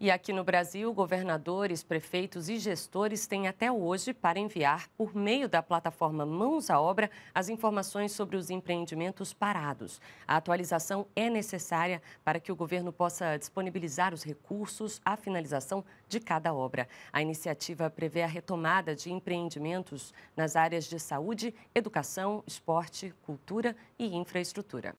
E aqui no Brasil, governadores, prefeitos e gestores têm até hoje para enviar, por meio da plataforma Mãos à Obra, as informações sobre os empreendimentos parados. A atualização é necessária para que o governo possa disponibilizar os recursos à finalização de cada obra. A iniciativa prevê a retomada de empreendimentos nas áreas de saúde, educação, esporte, cultura e infraestrutura.